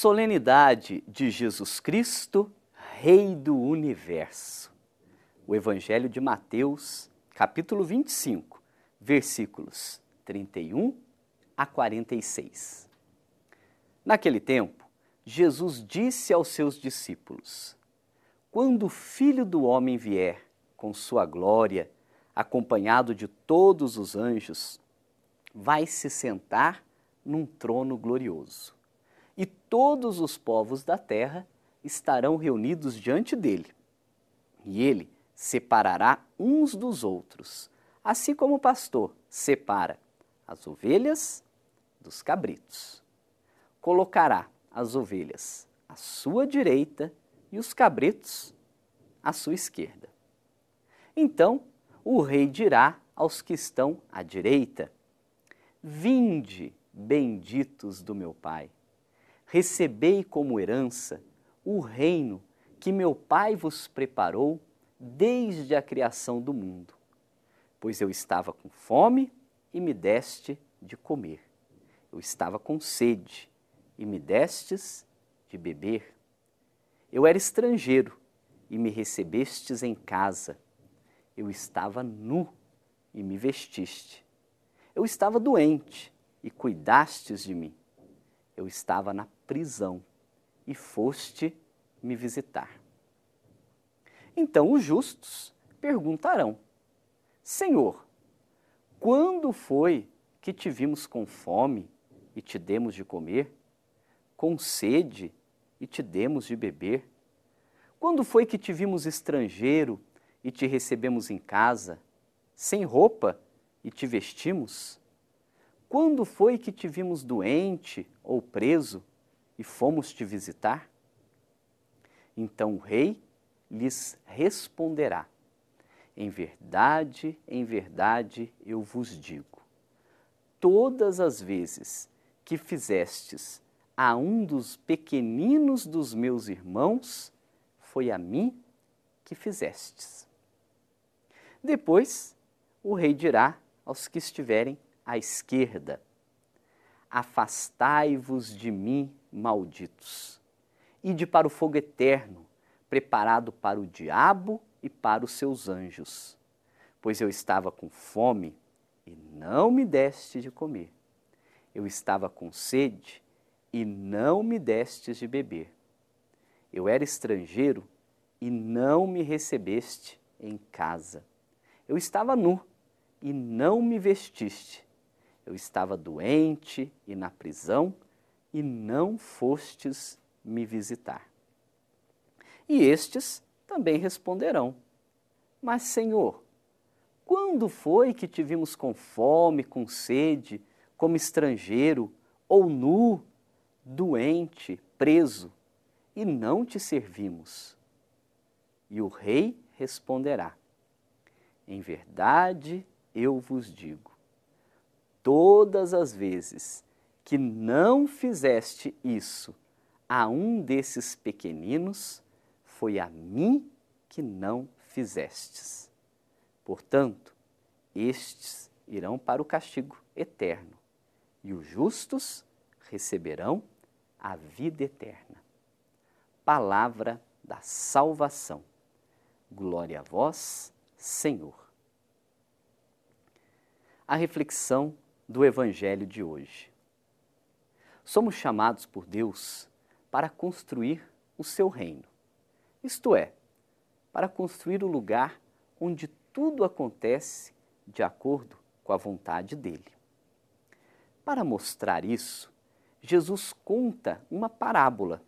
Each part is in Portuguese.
solenidade de Jesus Cristo, Rei do Universo. O Evangelho de Mateus, capítulo 25, versículos 31 a 46. Naquele tempo, Jesus disse aos seus discípulos: Quando o Filho do Homem vier com sua glória, acompanhado de todos os anjos, vai se sentar num trono glorioso todos os povos da terra estarão reunidos diante dele. E ele separará uns dos outros, assim como o pastor separa as ovelhas dos cabritos. Colocará as ovelhas à sua direita e os cabritos à sua esquerda. Então o rei dirá aos que estão à direita: Vinde, benditos do meu Pai recebei como herança o reino que meu Pai vos preparou desde a criação do mundo. Pois eu estava com fome e me deste de comer. Eu estava com sede e me destes de beber. Eu era estrangeiro e me recebestes em casa. Eu estava nu e me vestiste. Eu estava doente e cuidastes de mim. Eu estava na prisão e foste me visitar. Então os justos perguntarão: Senhor, quando foi que te vimos com fome e te demos de comer, com sede e te demos de beber? Quando foi que te vimos estrangeiro e te recebemos em casa, sem roupa e te vestimos? Quando foi que te vimos doente ou preso e fomos te visitar? Então o rei lhes responderá: Em verdade, em verdade eu vos digo: todas as vezes que fizestes a um dos pequeninos dos meus irmãos, foi a mim que fizestes. Depois o rei dirá aos que estiverem à esquerda: Afastai-vos de mim, malditos. Ide para o fogo eterno, preparado para o diabo e para os seus anjos. Pois eu estava com fome e não me deste de comer. Eu estava com sede e não me destes de beber. Eu era estrangeiro e não me recebeste em casa. Eu estava nu e não me vestiste. Eu estava doente e na prisão e não fostes me visitar. E estes também responderão: Mas, Senhor, quando foi que te vimos com fome, com sede, como estrangeiro, ou nu, doente, preso, e não te servimos? E o rei responderá: Em verdade eu vos digo, todas as vezes que não fizeste isso a um desses pequeninos, foi a mim que não fizestes. Portanto, estes irão para o castigo eterno, e os justos receberão a vida eterna. Palavra da salvação. Glória a vós, Senhor. A reflexão do Evangelho de hoje somos chamados por Deus para construir o seu reino. Isto é, para construir o lugar onde tudo acontece de acordo com a vontade dele. Para mostrar isso, Jesus conta uma parábola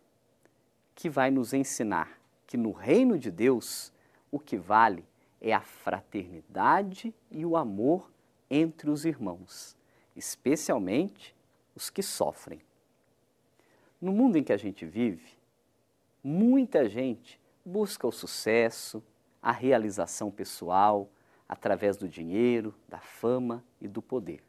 que vai nos ensinar que no reino de Deus o que vale é a fraternidade e o amor entre os irmãos, especialmente os que sofrem. No mundo em que a gente vive, muita gente busca o sucesso, a realização pessoal através do dinheiro, da fama e do poder.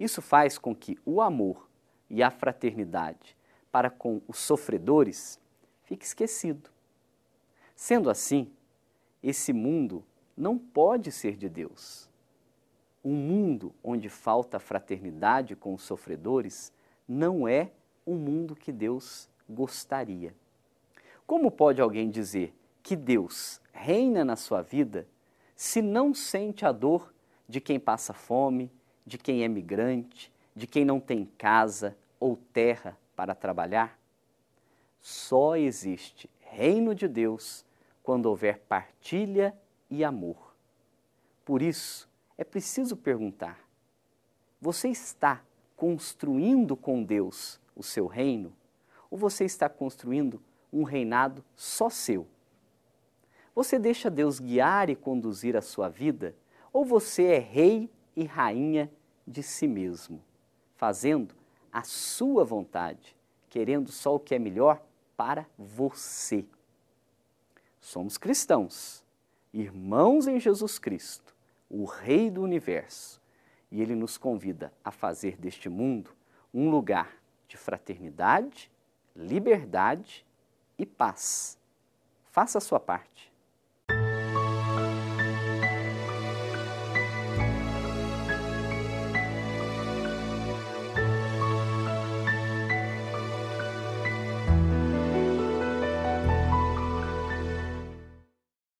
Isso faz com que o amor e a fraternidade para com os sofredores fique esquecido. Sendo assim, esse mundo não pode ser de Deus. Um mundo onde falta fraternidade com os sofredores não é o mundo que Deus gostaria. Como pode alguém dizer que Deus reina na sua vida se não sente a dor de quem passa fome, de quem é migrante, de quem não tem casa ou terra para trabalhar? Só existe reino de Deus quando houver partilha e amor. Por isso, é preciso perguntar: você está construindo com Deus o seu reino? Ou você está construindo um reinado só seu? Você deixa Deus guiar e conduzir a sua vida? Ou você é rei e rainha de si mesmo, fazendo a sua vontade, querendo só o que é melhor para você? Somos cristãos, irmãos em Jesus Cristo, o Rei do universo, e Ele nos convida a fazer deste mundo um lugar de fraternidade, liberdade e paz. Faça a sua parte.